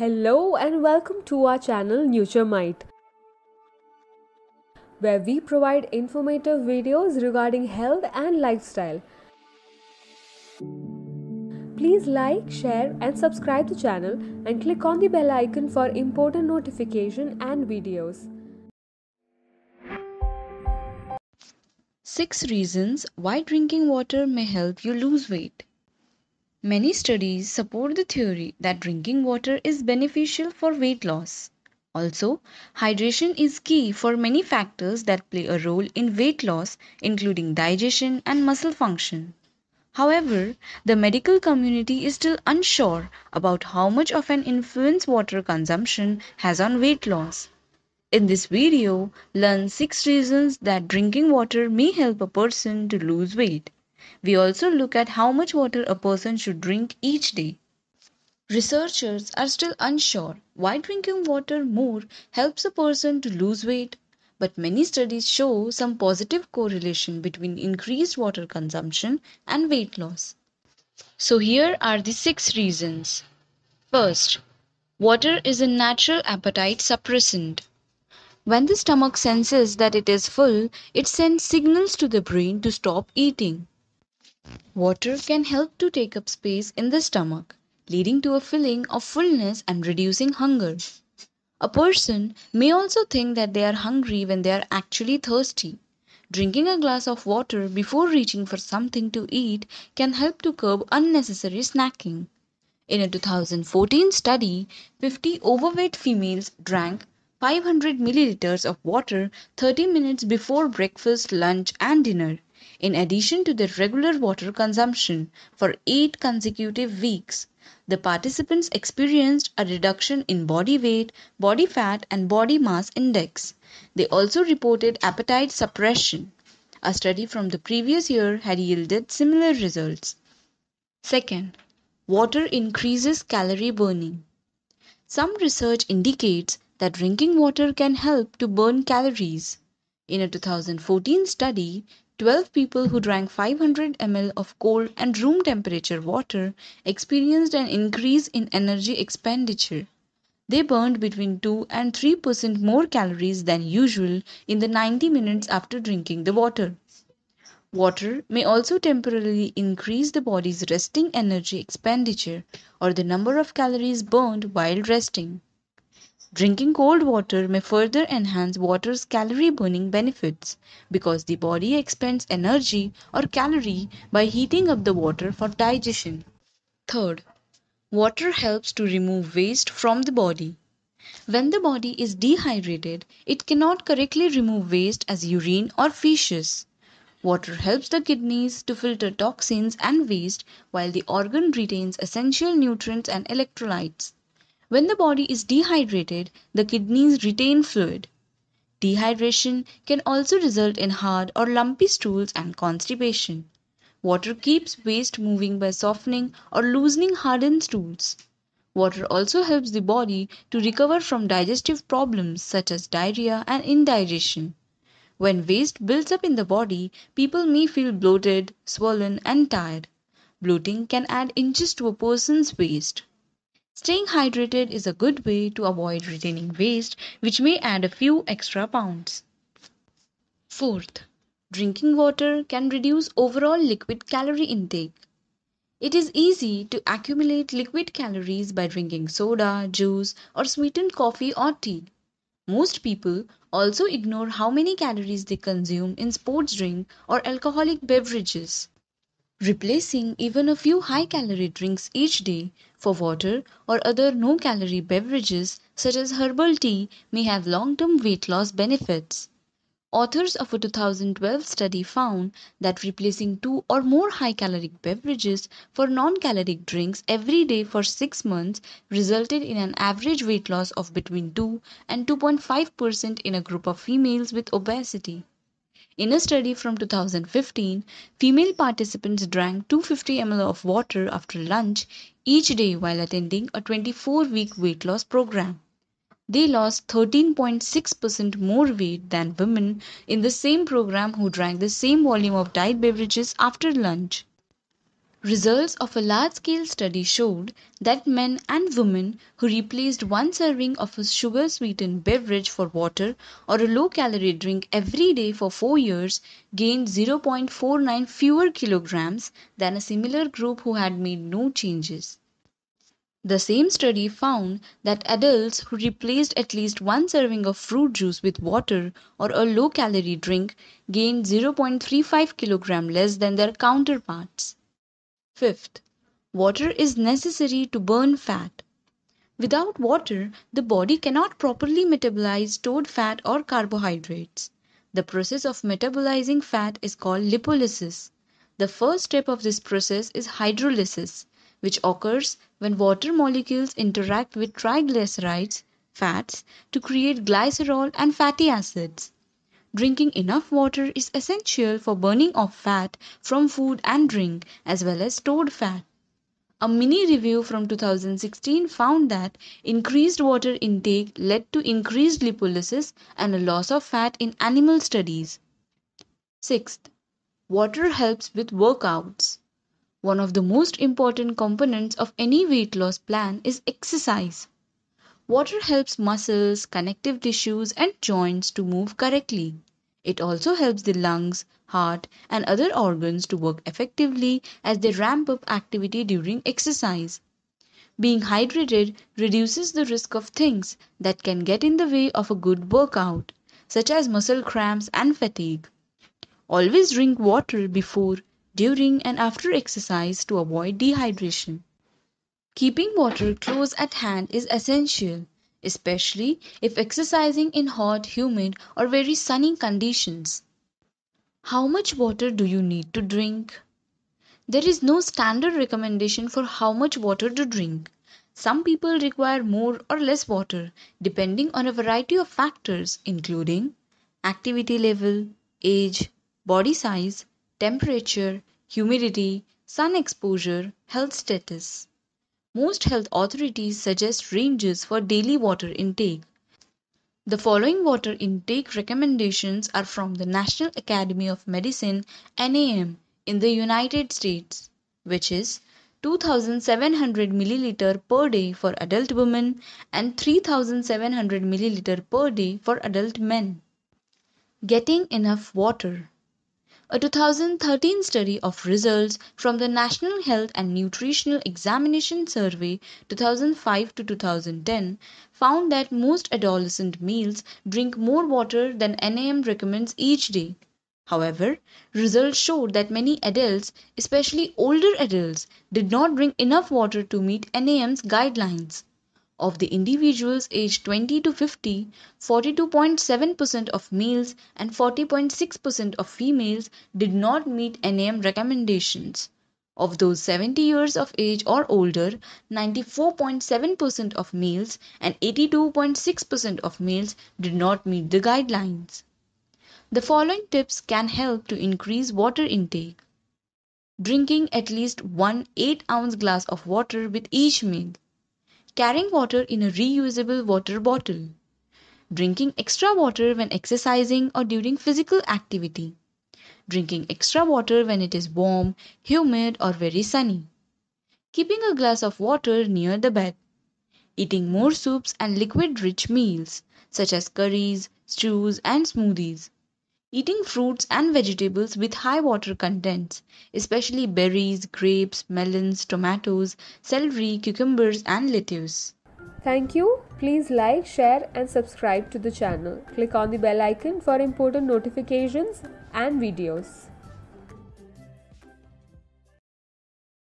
Hello and welcome to our channel Nutremite where we provide informative videos regarding health and lifestyle. Please like, share and subscribe the channel and click on the bell icon for important notification and videos. 6 reasons why drinking water may help you lose weight. Many studies support the theory that drinking water is beneficial for weight loss. Also, hydration is key for many factors that play a role in weight loss, including digestion and muscle function. However, the medical community is still unsure about how much of an influence water consumption has on weight loss. In this video, learn 6 reasons that drinking water may help a person to lose weight. We also look at how much water a person should drink each day. Researchers are still unsure why drinking water more helps a person to lose weight, but many studies show some positive correlation between increased water consumption and weight loss. So, here are the six reasons. First, water is a natural appetite suppressant. When the stomach senses that it is full, it sends signals to the brain to stop eating. Water can help to take up space in the stomach, leading to a feeling of fullness and reducing hunger. A person may also think that they are hungry when they are actually thirsty. Drinking a glass of water before reaching for something to eat can help to curb unnecessary snacking. In a 2014 study, 50 overweight females drank 500 milliliters of water 30 minutes before breakfast, lunch, and dinner. In addition to their regular water consumption for eight consecutive weeks, the participants experienced a reduction in body weight, body fat, and body mass index. They also reported appetite suppression. A study from the previous year had yielded similar results. Second, water increases calorie burning. Some research indicates that drinking water can help to burn calories. In a 2014 study, 12 people who drank 500 ml of cold and room temperature water experienced an increase in energy expenditure. They burned between 2 and 3 percent more calories than usual in the 90 minutes after drinking the water. Water may also temporarily increase the body's resting energy expenditure or the number of calories burned while resting. Drinking cold water may further enhance water's calorie burning benefits because the body expends energy or calorie by heating up the water for digestion. Third, water helps to remove waste from the body. When the body is dehydrated, it cannot correctly remove waste as urine or feces. Water helps the kidneys to filter toxins and waste while the organ retains essential nutrients and electrolytes. When the body is dehydrated, the kidneys retain fluid. Dehydration can also result in hard or lumpy stools and constipation. Water keeps waste moving by softening or loosening hardened stools. Water also helps the body to recover from digestive problems such as diarrhea and indigestion. When waste builds up in the body, people may feel bloated, swollen, and tired. Bloating can add inches to a person's waist. Staying hydrated is a good way to avoid retaining waste, which may add a few extra pounds. Fourth, drinking water can reduce overall liquid calorie intake. It is easy to accumulate liquid calories by drinking soda, juice, or sweetened coffee or tea. Most people also ignore how many calories they consume in sports drink or alcoholic beverages. Replacing even a few high calorie drinks each day for water or other no calorie beverages such as herbal tea may have long term weight loss benefits. Authors of a 2012 study found that replacing two or more high caloric beverages for non caloric drinks every day for six months resulted in an average weight loss of between 2 and 2.5% in a group of females with obesity. In a study from 2015, female participants drank 250 ml of water after lunch each day while attending a 24 week weight loss program. They lost 13.6% more weight than women in the same program who drank the same volume of diet beverages after lunch. Results of a large scale study showed that men and women who replaced one serving of a sugar sweetened beverage for water or a low calorie drink every day for four years gained 0.49 fewer kilograms than a similar group who had made no changes. The same study found that adults who replaced at least one serving of fruit juice with water or a low calorie drink gained 0.35 kg less than their counterparts. Fifth, water is necessary to burn fat. Without water, the body cannot properly metabolize stored fat or carbohydrates. The process of metabolizing fat is called lipolysis. The first step of this process is hydrolysis, which occurs when water molecules interact with triglycerides, fats, to create glycerol and fatty acids. Drinking enough water is essential for burning off fat from food and drink as well as stored fat. A mini review from 2016 found that increased water intake led to increased lipolysis and a loss of fat in animal studies. Sixth, water helps with workouts. One of the most important components of any weight loss plan is exercise. Water helps muscles, connective tissues, and joints to move correctly. It also helps the lungs, heart, and other organs to work effectively as they ramp up activity during exercise. Being hydrated reduces the risk of things that can get in the way of a good workout, such as muscle cramps and fatigue. Always drink water before, during, and after exercise to avoid dehydration. Keeping water close at hand is essential, especially if exercising in hot, humid, or very sunny conditions. How much water do you need to drink? There is no standard recommendation for how much water to drink. Some people require more or less water depending on a variety of factors including activity level, age, body size, temperature, humidity, sun exposure, health status most health authorities suggest ranges for daily water intake. The following water intake recommendations are from the National Academy of Medicine NAM in the United States, which is 2700 milliliter per day for adult women and 3700 milliliter per day for adult men. Getting enough water. A 2013 study of results from the National Health and Nutritional Examination Survey 2005 to 2010 found that most adolescent males drink more water than NAM recommends each day. However, results showed that many adults, especially older adults, did not drink enough water to meet NAM's guidelines. Of the individuals aged 20 to 50, 42.7% of males and 40.6% of females did not meet NAM recommendations. Of those 70 years of age or older, 94.7% of males and 82.6% of males did not meet the guidelines. The following tips can help to increase water intake. Drinking at least one 8 ounce glass of water with each meal carrying water in a reusable water bottle, drinking extra water when exercising or during physical activity, drinking extra water when it is warm, humid, or very sunny, keeping a glass of water near the bed, eating more soups and liquid rich meals such as curries, stews, and smoothies Eating fruits and vegetables with high water contents, especially berries, grapes, melons, tomatoes, celery, cucumbers, and lettuce. Thank you. Please like, share, and subscribe to the channel. Click on the bell icon for important notifications and videos.